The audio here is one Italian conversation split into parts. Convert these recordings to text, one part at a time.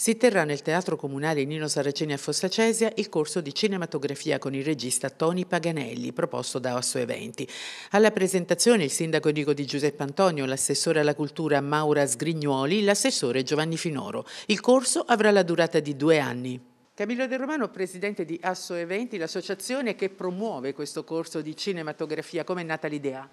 Si terrà nel Teatro Comunale Nino Saraceni a Fossacesia il corso di cinematografia con il regista Toni Paganelli, proposto da Osso Eventi. Alla presentazione il sindaco Dico di Giuseppe Antonio, l'assessore alla cultura Maura Sgrignuoli, l'assessore Giovanni Finoro. Il corso avrà la durata di due anni. Camillo De Romano, presidente di Asso Eventi, l'associazione che promuove questo corso di cinematografia. Come è nata l'idea?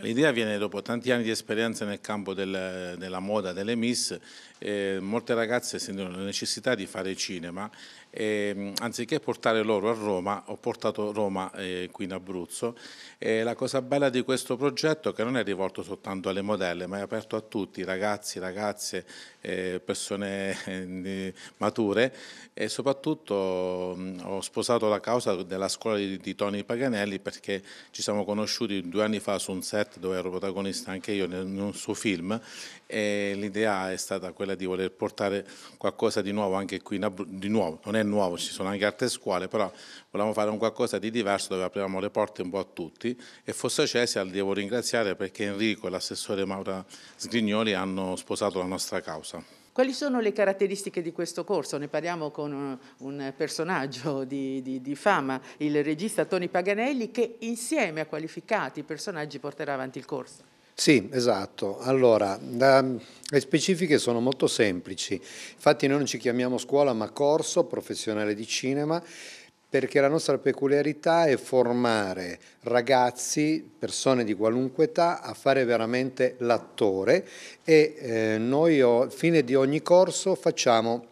L'idea viene dopo tanti anni di esperienza nel campo del, della moda, delle miss. Eh, molte ragazze sentono la necessità di fare cinema e, anziché portare loro a Roma, ho portato Roma eh, qui in Abruzzo. E la cosa bella di questo progetto è che non è rivolto soltanto alle modelle, ma è aperto a tutti, ragazzi, ragazze, eh, persone mature e soprattutto soprattutto ho sposato la causa della scuola di, di Tony Paganelli perché ci siamo conosciuti due anni fa su un set dove ero protagonista anche io in un suo film e l'idea è stata quella di voler portare qualcosa di nuovo anche qui in Abruzzo, di nuovo, non è nuovo, ci sono anche altre scuole, però volevamo fare un qualcosa di diverso dove apriamo le porte un po' a tutti e Fossa Cesial devo ringraziare perché Enrico e l'assessore Maura Sgrignoli hanno sposato la nostra causa. Quali sono le caratteristiche di questo corso? Ne parliamo con eh, un personaggio di, di, di, fama, il regista Tony Paganelli, che insieme a qualificati personaggi porterà avanti il corso. Sì, esatto. Allora, le specifiche sono molto semplici. Infatti noi non ci chiamiamo scuola ma corso professionale di cinema perché la nostra peculiarità è formare ragazzi, persone di qualunque età, a fare veramente l'attore e eh, noi a fine di ogni corso facciamo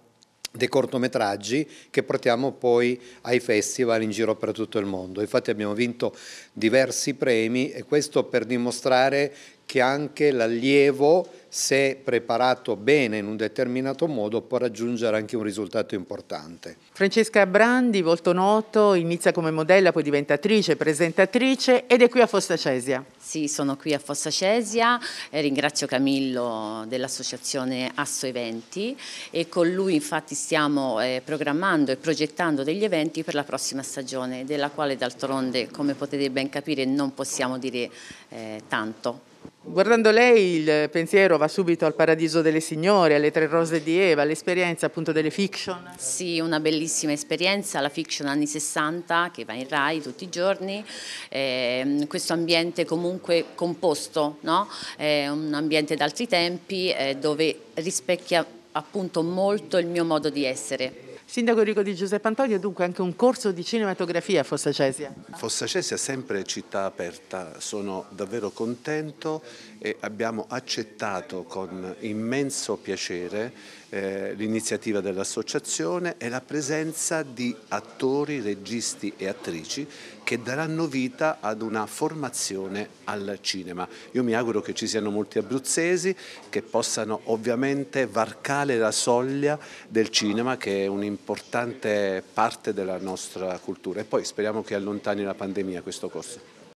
dei cortometraggi che portiamo poi ai festival in giro per tutto il mondo. Infatti abbiamo vinto diversi premi e questo per dimostrare che anche l'allievo, se preparato bene in un determinato modo, può raggiungere anche un risultato importante. Francesca Brandi, volto noto, inizia come modella, poi diventa attrice, presentatrice ed è qui a Fossa Cesia. Sì, sono qui a Fossa Cesia, eh, ringrazio Camillo dell'associazione Asso Eventi e con lui infatti stiamo eh, programmando e progettando degli eventi per la prossima stagione, della quale d'altronde, come potete ben capire, non possiamo dire eh, tanto. Guardando lei il pensiero va subito al Paradiso delle Signore, alle Tre Rose di Eva, all'esperienza appunto delle fiction. Sì, una bellissima esperienza, la fiction anni 60 che va in Rai tutti i giorni, eh, questo ambiente comunque composto, no? eh, un ambiente d'altri tempi eh, dove rispecchia appunto molto il mio modo di essere Sindaco Enrico di Giuseppe Antonio, dunque anche un corso di cinematografia a Fossa Cesia. Fossa Cesia è sempre città aperta, sono davvero contento e abbiamo accettato con immenso piacere eh, l'iniziativa dell'associazione e la presenza di attori, registi e attrici che daranno vita ad una formazione al cinema. Io mi auguro che ci siano molti abruzzesi che possano ovviamente varcare la soglia del cinema che è un importante parte della nostra cultura e poi speriamo che allontani la pandemia questo costo.